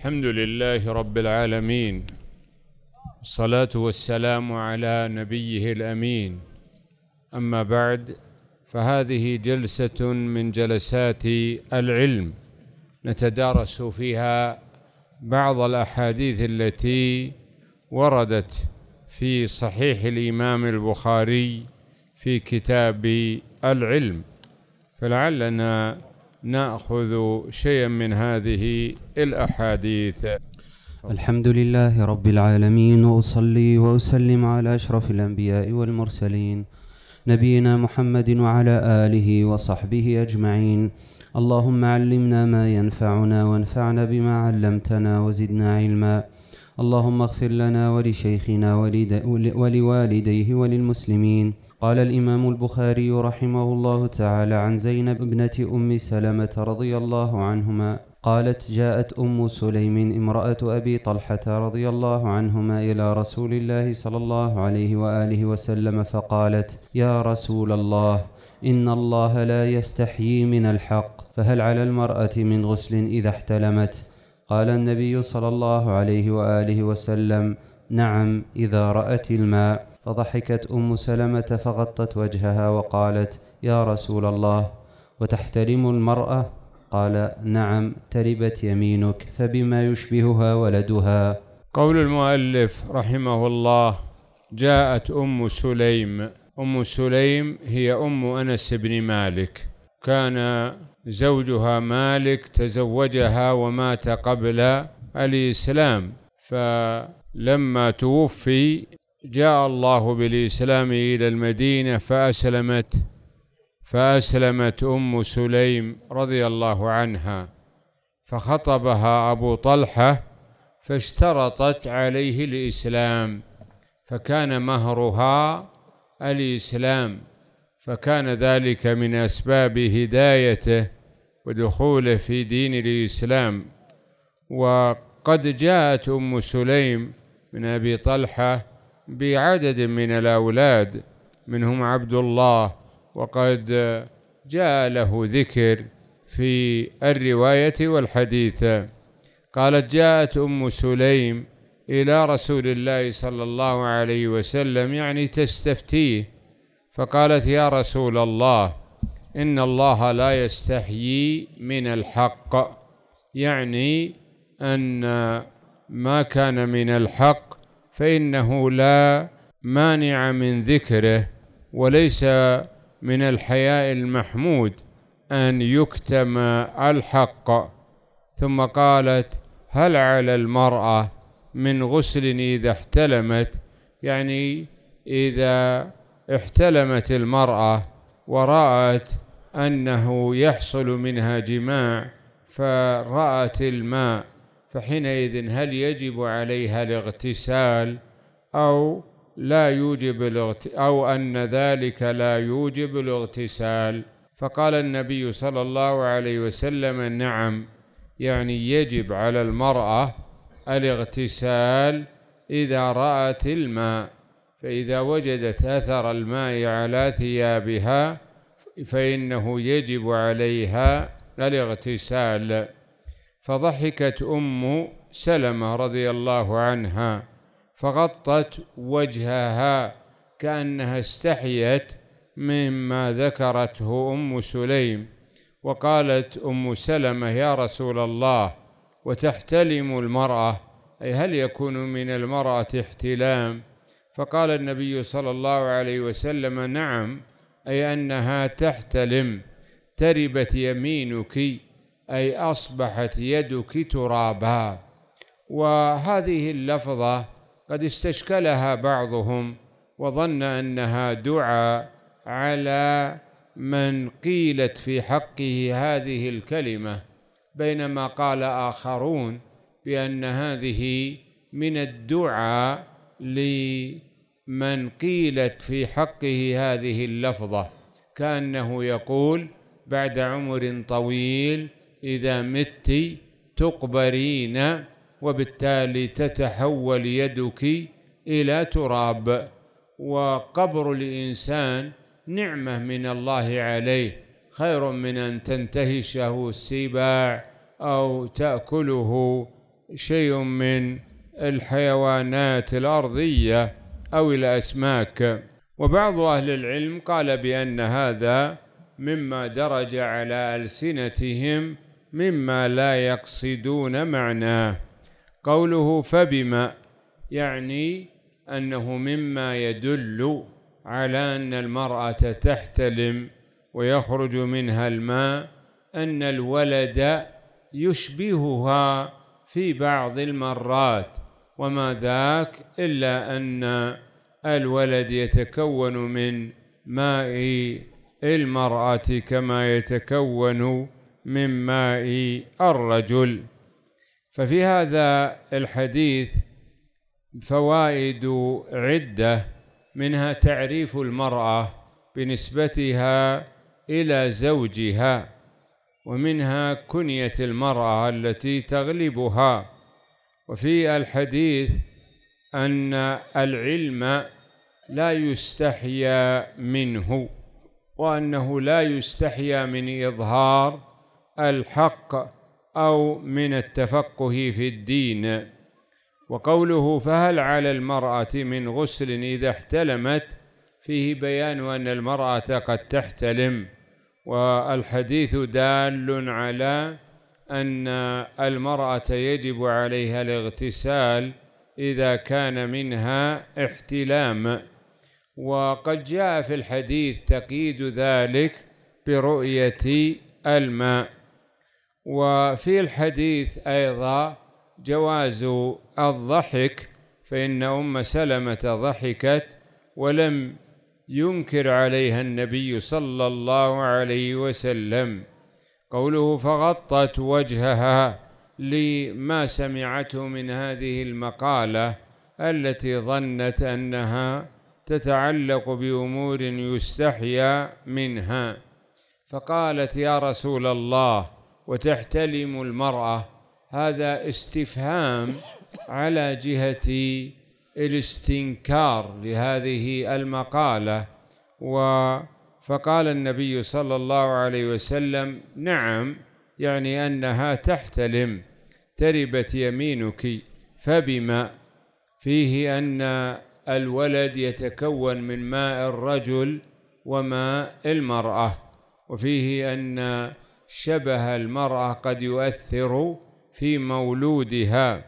الحمد لله رب العالمين الصلاة والسلام على نبيه الأمين أما بعد فهذه جلسة من جلسات العلم نتدارس فيها بعض الأحاديث التي وردت في صحيح الإمام البخاري في كتاب العلم فلعلنا ناخذ شيئا من هذه الاحاديث الحمد لله رب العالمين واصلي واسلم على اشرف الانبياء والمرسلين نبينا محمد وعلى اله وصحبه اجمعين اللهم علمنا ما ينفعنا وانفعنا بما علمتنا وزدنا علما اللهم اغفر لنا ولشيخنا ولوالديه وللمسلمين قال الإمام البخاري رحمه الله تعالى عن زينب ابنة أم سلمة رضي الله عنهما قالت جاءت أم سليم امرأة أبي طلحة رضي الله عنهما إلى رسول الله صلى الله عليه وآله وسلم فقالت يا رسول الله إن الله لا يستحيي من الحق فهل على المرأة من غسل إذا احتلمت قال النبي صلى الله عليه واله وسلم نعم اذا رات الماء فضحكت ام سلمه فغطت وجهها وقالت يا رسول الله وتحترم المراه قال نعم تربت يمينك فبما يشبهها ولدها قول المؤلف رحمه الله جاءت ام سليم ام سليم هي ام انس بن مالك كان زوجها مالك تزوجها ومات قبل الإسلام فلما توفي جاء الله بالإسلام إلى المدينة فأسلمت فأسلمت أم سليم رضي الله عنها فخطبها أبو طلحة فاشترطت عليه الإسلام فكان مهرها الإسلام فكان ذلك من أسباب هدايته ودخوله في دين الإسلام وقد جاءت أم سليم من أبي طلحة بعدد من الأولاد منهم عبد الله وقد جاء له ذكر في الرواية والحديث قالت جاءت أم سليم إلى رسول الله صلى الله عليه وسلم يعني تستفتيه فقالت يا رسول الله إن الله لا يستحيي من الحق يعني أن ما كان من الحق فإنه لا مانع من ذكره وليس من الحياء المحمود أن يكتم الحق ثم قالت هل على المرأة من غسل إذا احتلمت يعني إذا احتلمت المرأة ورأت أنه يحصل منها جماع فرأت الماء فحينئذ هل يجب عليها الاغتسال أو لا يوجب الاغت... أو أن ذلك لا يوجب الاغتسال فقال النبي صلى الله عليه وسلم نعم يعني يجب على المرأة الاغتسال إذا رأت الماء فإذا وجدت أثر الماء على ثيابها فإنه يجب عليها الاغتسال فضحكت أم سلمة رضي الله عنها فغطت وجهها كأنها استحيت مما ذكرته أم سليم وقالت أم سلمة يا رسول الله وتحتلم المرأة أي هل يكون من المرأة احتلام؟ فقال النبي صلى الله عليه وسلم نعم أي أنها تحتلم تربت يمينك أي أصبحت يدك ترابا وهذه اللفظة قد استشكلها بعضهم وظن أنها دعاء على من قيلت في حقه هذه الكلمة بينما قال آخرون بأن هذه من الدعاء لمن من قيلت في حقه هذه اللفظة كأنه يقول بعد عمر طويل إذا مت تقبرين وبالتالي تتحول يدك إلى تراب وقبر الإنسان نعمة من الله عليه خير من أن تنتهشه السباع أو تأكله شيء من الحيوانات الأرضية أو الأسماك وبعض أهل العلم قال بأن هذا مما درج على ألسنتهم مما لا يقصدون معناه قوله فبما يعني أنه مما يدل على أن المرأة تحتلم ويخرج منها الماء أن الولد يشبهها في بعض المرات وما ذاك إلا أن الولد يتكون من ماء المرأة كما يتكون من ماء الرجل ففي هذا الحديث فوائد عدة منها تعريف المرأة بنسبتها إلى زوجها ومنها كنية المرأة التي تغلبها وفي الحديث أن العلم لا يستحيا منه وأنه لا يستحيا من إظهار الحق أو من التفقه في الدين وقوله فهل على المرأة من غسل إذا احتلمت فيه بيان أن المرأة قد تحتلم والحديث دال على أن المرأة يجب عليها الاغتسال إذا كان منها احتلام وقد جاء في الحديث تقييد ذلك برؤية الماء وفي الحديث أيضا جواز الضحك فإن أم سلمة ضحكت ولم ينكر عليها النبي صلى الله عليه وسلم قوله فغطت وجهها لما سمعته من هذه المقالة التي ظنت أنها تتعلق بأمور يستحيا منها فقالت يا رسول الله وتحتلم المرأة هذا استفهام على جهة الاستنكار لهذه المقالة و فقال النبي صلى الله عليه وسلم نعم يعني أنها تحتلم تربت يمينك فبما فيه أن الولد يتكون من ماء الرجل وماء المرأة وفيه أن شبه المرأة قد يؤثر في مولودها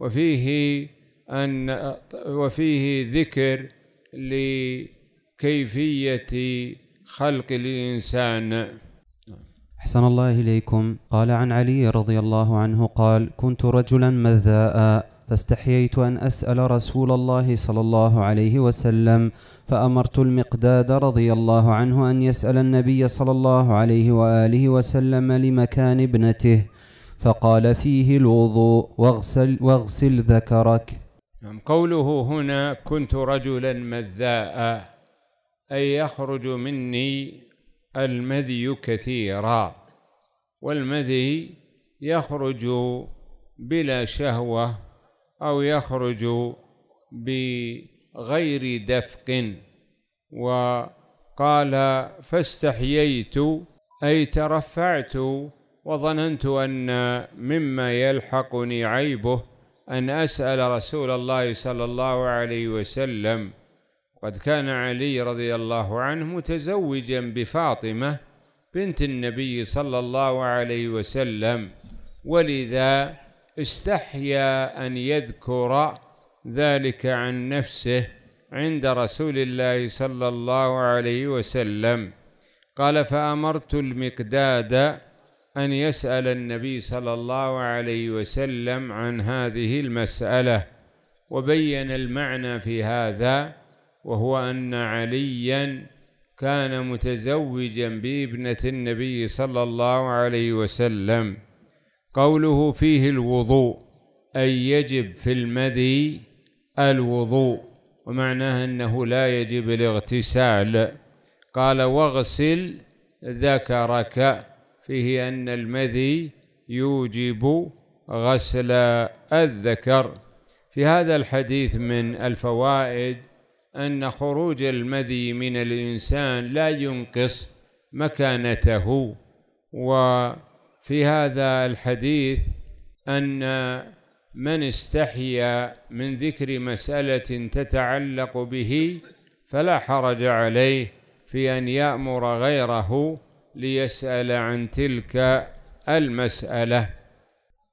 وفيه أن وفيه ذكر لكيفية خلق الإنسان أحسن الله إليكم قال عن علي رضي الله عنه قال كنت رجلا مذاء فاستحييت أن أسأل رسول الله صلى الله عليه وسلم فأمرت المقداد رضي الله عنه أن يسأل النبي صلى الله عليه وآله وسلم لمكان ابنته فقال فيه الوضوء واغسل, واغسل ذكرك نعم، قوله هنا كنت رجلا مذاء أي يخرج مني المذي كثيرا والمذي يخرج بلا شهوة أو يخرج بغير دفق وقال فاستحييت أي ترفعت وظننت أن مما يلحقني عيبه أن أسأل رسول الله صلى الله عليه وسلم قد كان علي رضي الله عنه متزوجا بفاطمة بنت النبي صلى الله عليه وسلم ولذا استحيا أن يذكر ذلك عن نفسه عند رسول الله صلى الله عليه وسلم قال فأمرت المقداد أن يسأل النبي صلى الله عليه وسلم عن هذه المسألة وبين المعنى في هذا وهو أن عليا كان متزوجا بابنة النبي صلى الله عليه وسلم قوله فيه الوضوء أي يجب في المذي الوضوء ومعناه أنه لا يجب الاغتسال قال واغسل ذكرك فيه أن المذي يوجب غسل الذكر في هذا الحديث من الفوائد أن خروج المذي من الإنسان لا ينقص مكانته وفي هذا الحديث أن من استحيا من ذكر مسألة تتعلق به فلا حرج عليه في أن يأمر غيره ليسأل عن تلك المسألة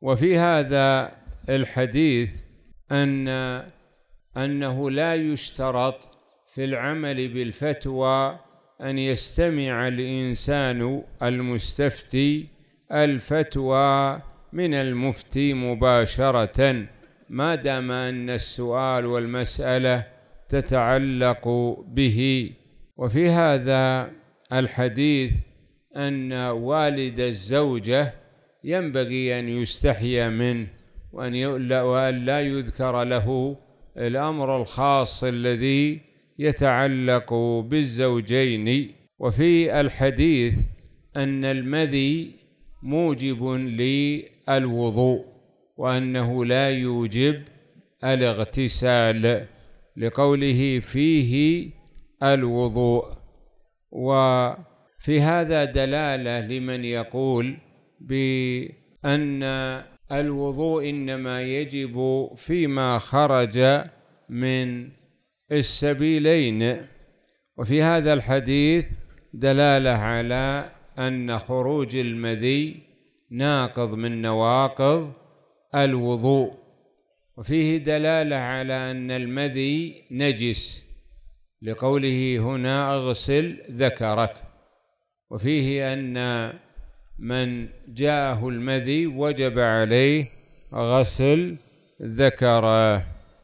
وفي هذا الحديث أن أنه لا يشترط في العمل بالفتوى أن يستمع الإنسان المستفتي الفتوى من المفتي مباشرة ما دام أن السؤال والمسألة تتعلق به وفي هذا الحديث أن والد الزوجة ينبغي أن يستحي منه وأن لا يذكر له الأمر الخاص الذي يتعلق بالزوجين وفي الحديث أن المذي موجب للوضوء وأنه لا يوجب الاغتسال لقوله فيه الوضوء وفي هذا دلالة لمن يقول بأن الوضوء إنما يجب فيما خرج من السبيلين وفي هذا الحديث دلالة على أن خروج المذي ناقض من نواقض الوضوء وفيه دلالة على أن المذي نجس لقوله هنا أغسل ذكرك وفيه أن من جاءه المذي وجب عليه غسل ذكره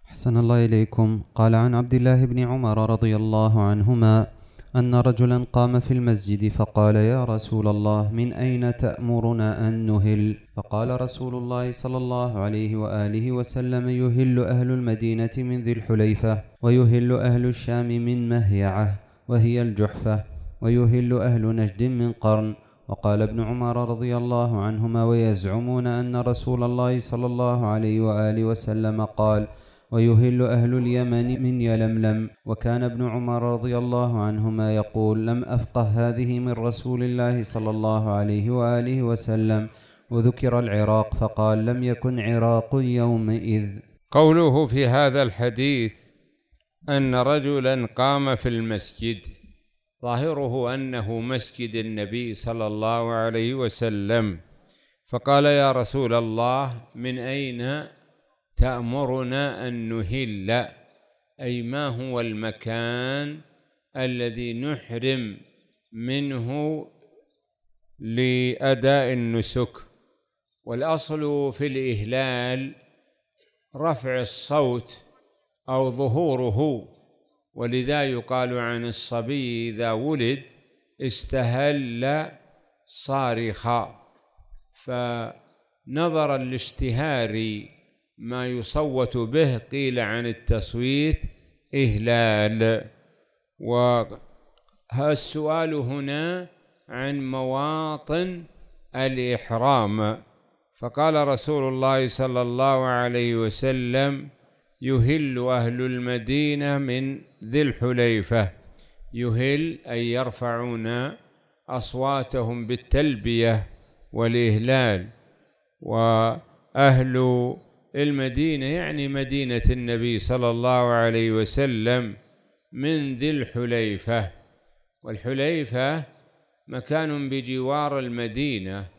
أحسن الله إليكم قال عن عبد الله بن عمر رضي الله عنهما أن رجلا قام في المسجد فقال يا رسول الله من أين تأمرنا أن نهل فقال رسول الله صلى الله عليه وآله وسلم يهل أهل المدينة من ذي الحليفة ويهل أهل الشام من مهيعة وهي الجحفة ويهل أهل نجد من قرن وقال ابن عمر رضي الله عنهما ويزعمون أن رسول الله صلى الله عليه وآله وسلم قال ويهل أهل اليمن من يلملم وكان ابن عمر رضي الله عنهما يقول لم أفقه هذه من رسول الله صلى الله عليه وآله وسلم وذكر العراق فقال لم يكن عراق يومئذ قوله في هذا الحديث أن رجلا قام في المسجد ظاهره أنه مسجد النبي صلى الله عليه وسلم فقال يا رسول الله من أين تأمرنا أن نهل أي ما هو المكان الذي نحرم منه لأداء النسك والأصل في الإهلال رفع الصوت أو ظهوره ولذا يقال عن الصبي إذا ولد استهل صارخا فنظرا لاشتهار ما يصوت به قيل عن التصويت إهلال والسؤال هنا عن مواطن الإحرام فقال رسول الله صلى الله عليه وسلم يهل أهل المدينة من ذي الحليفة يهل أي يرفعون أصواتهم بالتلبية والإهلال وأهل المدينة يعني مدينة النبي صلى الله عليه وسلم من ذي الحليفة والحليفة مكان بجوار المدينة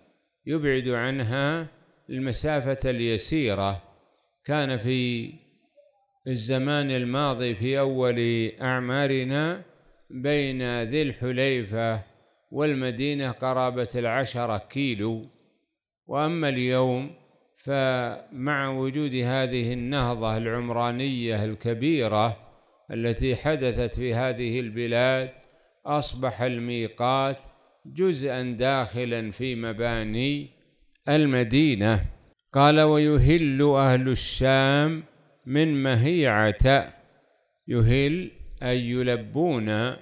يبعد عنها المسافة اليسيرة كان في الزمان الماضي في أول أعمارنا بين ذي الحليفة والمدينة قرابة العشرة كيلو وأما اليوم فمع وجود هذه النهضة العمرانية الكبيرة التي حدثت في هذه البلاد أصبح الميقات جزءا داخلا في مباني المدينة قال ويهل أهل الشام من مهيعة يهل أي يلبون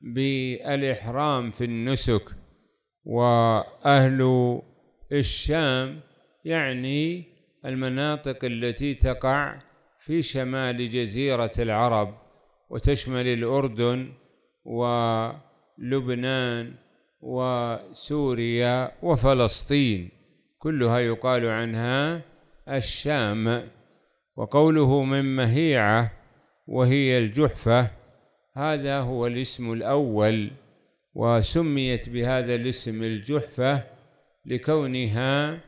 بالإحرام في النسك وأهل الشام يعني المناطق التي تقع في شمال جزيرة العرب وتشمل الأردن ولبنان وسوريا وفلسطين كلها يقال عنها الشام وقوله من مهيعة وهي الجحفة هذا هو الاسم الأول وسميت بهذا الاسم الجحفة لكونها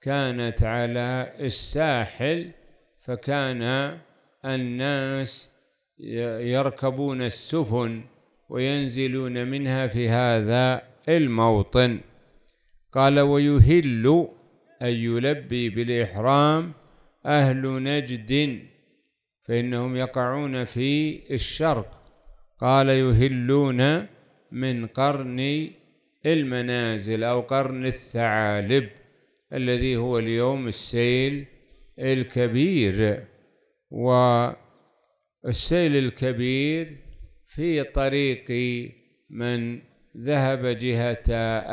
كانت على الساحل فكان الناس يركبون السفن وينزلون منها في هذا الموطن قال ويهل أن يلبي بالإحرام أهل نجد فإنهم يقعون في الشرق قال يهلون من قرن المنازل أو قرن الثعالب الذي هو اليوم السيل الكبير والسيل الكبير في طريق من ذهب جهة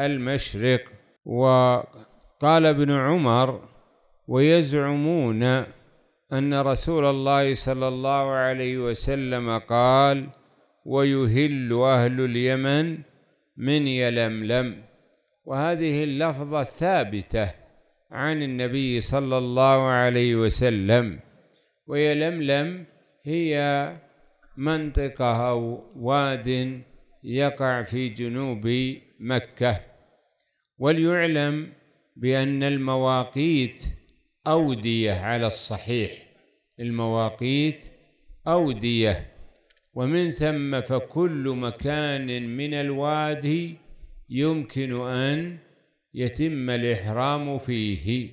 المشرق وقال ابن عمر ويزعمون أن رسول الله صلى الله عليه وسلم قال ويهل أهل اليمن من يلملم وهذه اللفظة ثابتة عن النبي صلى الله عليه وسلم ويلملم هي منطقة أو واد يقع في جنوب مكة وليعلم بأن المواقيت أودية على الصحيح المواقيت أودية ومن ثم فكل مكان من الوادي يمكن أن يتم الإحرام فيه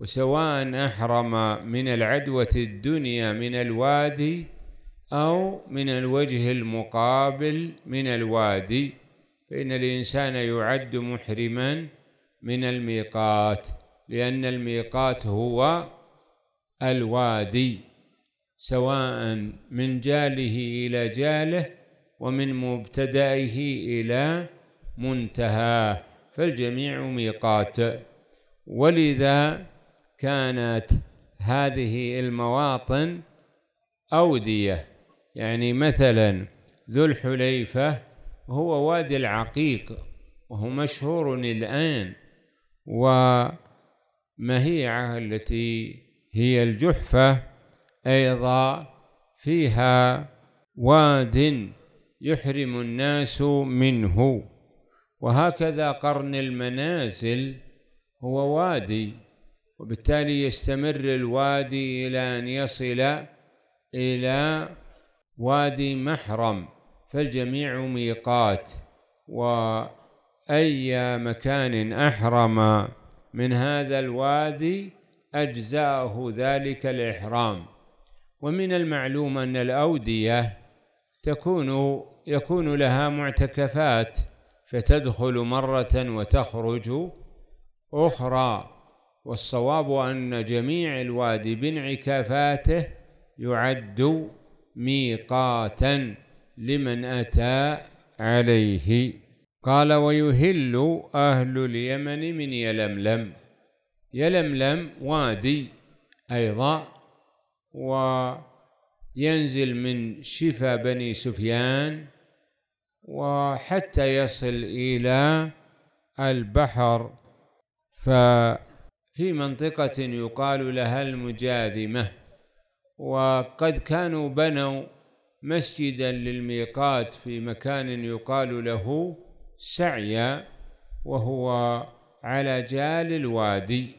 وسواء أحرم من العدوة الدنيا من الوادي أو من الوجه المقابل من الوادي فإن الإنسان يعد محرما من الميقات لأن الميقات هو الوادي سواء من جاله إلى جاله ومن مبتدئه إلى منتهاه فالجميع ميقات ولذا كانت هذه المواطن أودية يعني مثلا ذو الحليفة هو وادي العقيق وهو مشهور الآن و مهيعة التي هي الجحفة أيضا فيها واد يحرم الناس منه وهكذا قرن المنازل هو وادي وبالتالي يستمر الوادي إلى أن يصل إلى وادي محرم فالجميع ميقات وأي مكان أحرم من هذا الوادي أجزاءه ذلك الإحرام ومن المعلوم أن الأودية تكون يكون لها معتكفات فتدخل مرة وتخرج أخرى والصواب أن جميع الوادي بانعكافاته يعد ميقاتا لمن أتى عليه قال ويهل أهل اليمن من يلملم يلملم وادي أيضا وينزل من شفا بني سفيان وحتى يصل إلى البحر ففي منطقة يقال لها المجاذمة وقد كانوا بنوا مسجدا للميقات في مكان يقال له سعيا وهو على جال الوادي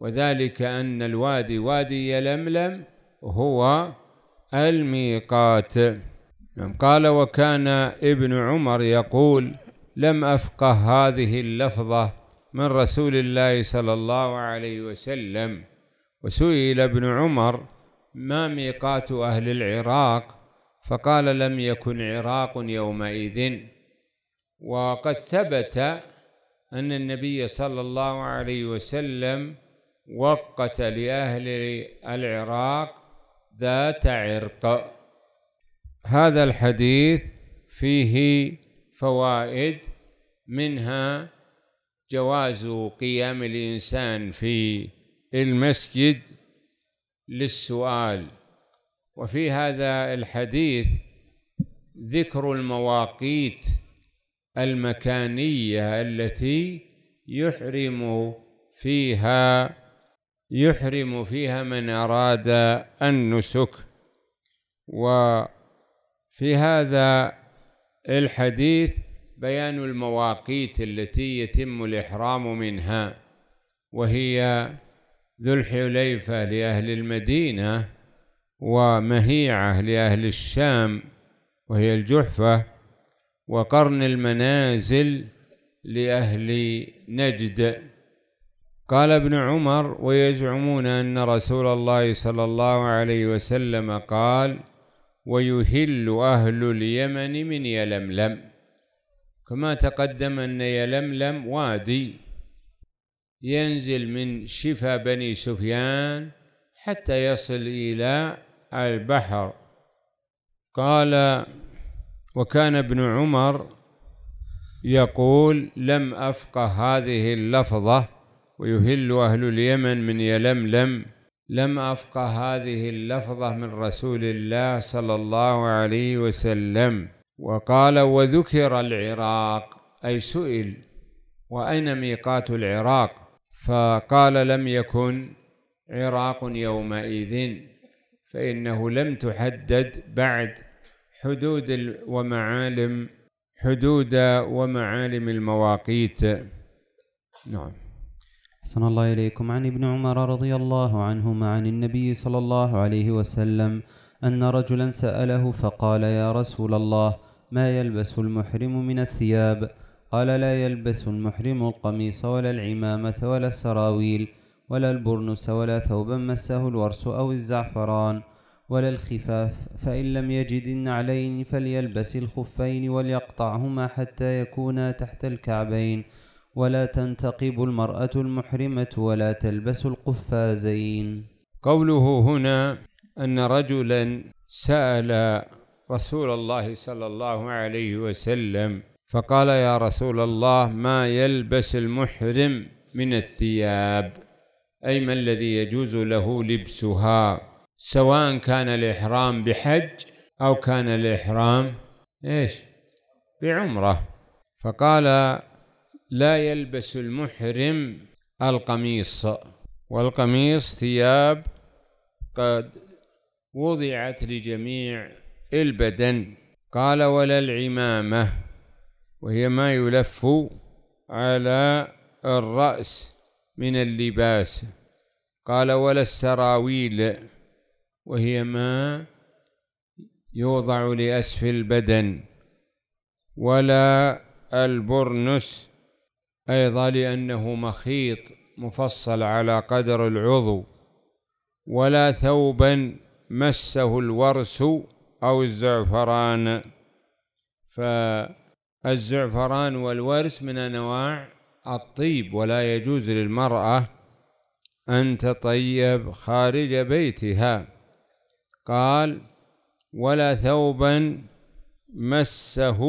وذلك أن الوادي وادي يلملم هو الميقات نعم، قال وكان ابن عمر يقول لم أفقه هذه اللفظة من رسول الله صلى الله عليه وسلم وسئل ابن عمر ما ميقات أهل العراق فقال لم يكن عراق يومئذ وقد ثبت أن النبي صلى الله عليه وسلم وقت لأهل العراق ذات عرق هذا الحديث فيه فوائد منها جواز قيام الإنسان في المسجد للسؤال وفي هذا الحديث ذكر المواقيت المكانية التي يحرم فيها يحرم فيها من أراد النسك وفي هذا الحديث بيان المواقيت التي يتم الإحرام منها وهي ذو الحليفة لأهل المدينة ومهيعة لأهل الشام وهي الجحفة وقرن المنازل لأهل نجد قال ابن عمر ويزعمون أن رسول الله صلى الله عليه وسلم قال ويهل أهل اليمن من يلملم كما تقدم أن يلملم وادي ينزل من شفا بني سفيان حتى يصل إلى البحر قال وكان ابن عمر يقول لم أفقه هذه اللفظة ويهل أهل اليمن من يلملم لم أفقه هذه اللفظة من رسول الله صلى الله عليه وسلم وقال وذكر العراق أي سئل وأين ميقات العراق فقال لم يكن عراق يومئذ فإنه لم تحدد بعد حدود ومعالم حدود ومعالم المواقيت نعم أحسن الله إليكم عن ابن عمر رضي الله عنهما عن النبي صلى الله عليه وسلم أن رجلا سأله فقال يا رسول الله ما يلبس المحرم من الثياب قال لا يلبس المحرم القميص ولا العمامة ولا السراويل ولا البرنس ولا ثوبا مسه الورس أو الزعفران ولا الخفاف فإن لم يجد النعلين فليلبس الخفين وليقطعهما حتى يكونا تحت الكعبين ولا تنتقب المرأة المحرمة ولا تلبس القفازين قوله هنا أن رجلا سأل رسول الله صلى الله عليه وسلم فقال يا رسول الله ما يلبس المحرم من الثياب أي ما الذي يجوز له لبسها سواء كان الإحرام بحج أو كان الإحرام إيش بعمرة فقال لا يلبس المحرم القميص والقميص ثياب قد وضعت لجميع البدن قال ولا العمامة وهي ما يلف على الرأس من اللباس قال ولا السراويل وهي ما يوضع لأسف البدن ولا البرنس أيضا لأنه مخيط مفصل على قدر العضو ولا ثوبا مسه الورس أو الزعفران فالزعفران والورس من أنواع الطيب ولا يجوز للمرأة أن تطيب خارج بيتها قال ولا ثوبا مسه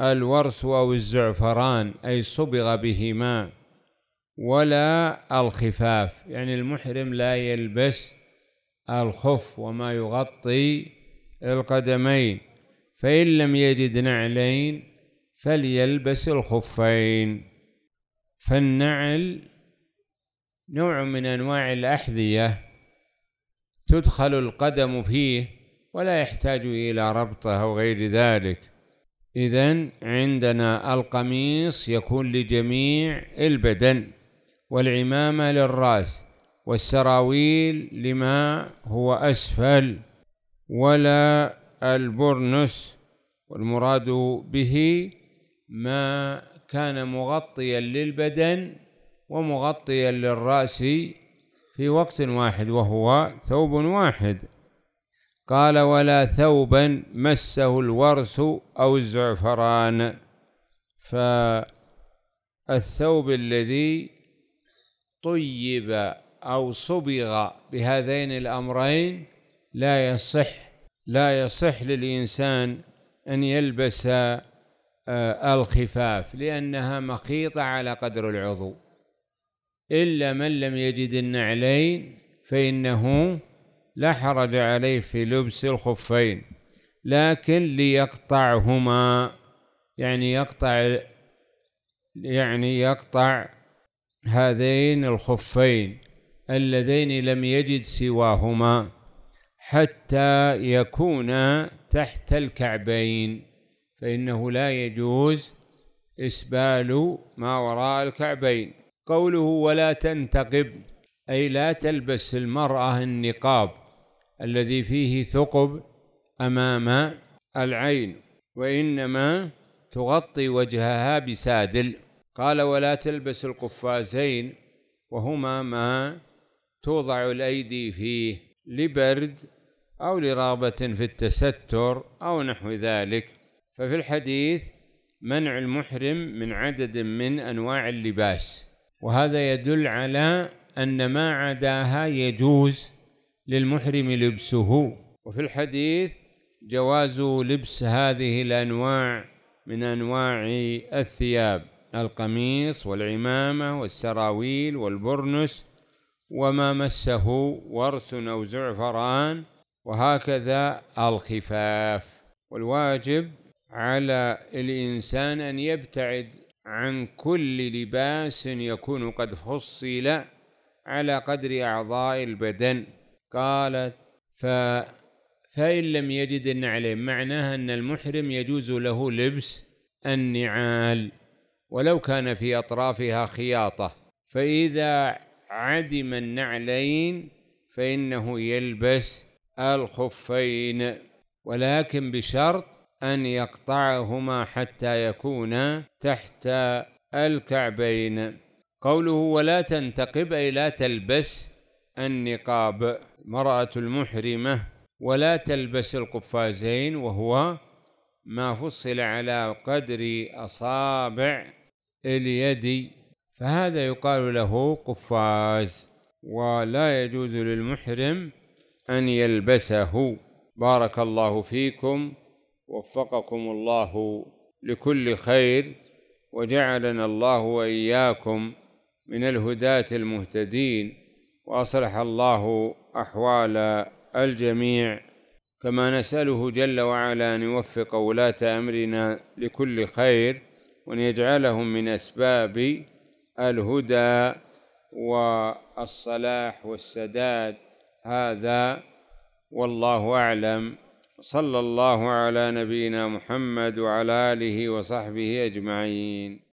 الورس أو الزعفران أي صبغ بهما ولا الخفاف يعني المحرم لا يلبس الخف وما يغطي القدمين فإن لم يجد نعلين فليلبس الخفين فالنعل نوع من أنواع الأحذية تدخل القدم فيه ولا يحتاج إلى ربطه أو غير ذلك إذا عندنا القميص يكون لجميع البدن والعمامة للرأس والسراويل لما هو أسفل ولا البرنس والمراد به ما كان مغطيا للبدن ومغطيا للرأس في وقت واحد وهو ثوب واحد قال ولا ثوبا مسه الورس أو الزعفران فالثوب الذي طيب أو صبغ بهذين الأمرين لا يصح لا يصح للإنسان أن يلبس آه، الخفاف لأنها مخيطة على قدر العضو إلا من لم يجد النعلين فإنه لا حرج عليه في لبس الخفين لكن ليقطعهما يعني يقطع يعني يقطع هذين الخفين اللذين لم يجد سواهما حتى يكونا تحت الكعبين فإنه لا يجوز إسبال ما وراء الكعبين قوله ولا تنتقب أي لا تلبس المرأة النقاب الذي فيه ثقب أمام العين وإنما تغطي وجهها بسادل قال ولا تلبس القفازين وهما ما توضع الأيدي فيه لبرد أو لرغبة في التستر أو نحو ذلك ففي الحديث منع المحرم من عدد من أنواع اللباس وهذا يدل على أن ما عداها يجوز للمحرم لبسه وفي الحديث جواز لبس هذه الأنواع من أنواع الثياب القميص والعمامة والسراويل والبرنس وما مسه ورس أو زعفران وهكذا الخفاف والواجب على الإنسان أن يبتعد عن كل لباس يكون قد فصل على قدر أعضاء البدن قالت ف فإن لم يجد النعلين معناها أن المحرم يجوز له لبس النعال ولو كان في أطرافها خياطة فإذا عدم النعلين فإنه يلبس الخفين ولكن بشرط أن يقطعهما حتى يكون تحت الكعبين قوله ولا تنتقب أي لا تلبس النقاب مرأة المحرمة ولا تلبس القفازين وهو ما فصل على قدر أصابع اليد فهذا يقال له قفاز ولا يجوز للمحرم أن يلبسه بارك الله فيكم وفقكم الله لكل خير وجعلنا الله واياكم من الهداة المهتدين واصلح الله احوال الجميع كما نساله جل وعلا ان يوفق ولاه امرنا لكل خير وان يجعلهم من اسباب الهدى والصلاح والسداد هذا والله اعلم صلى الله على نبينا محمد وعلى اله وصحبه اجمعين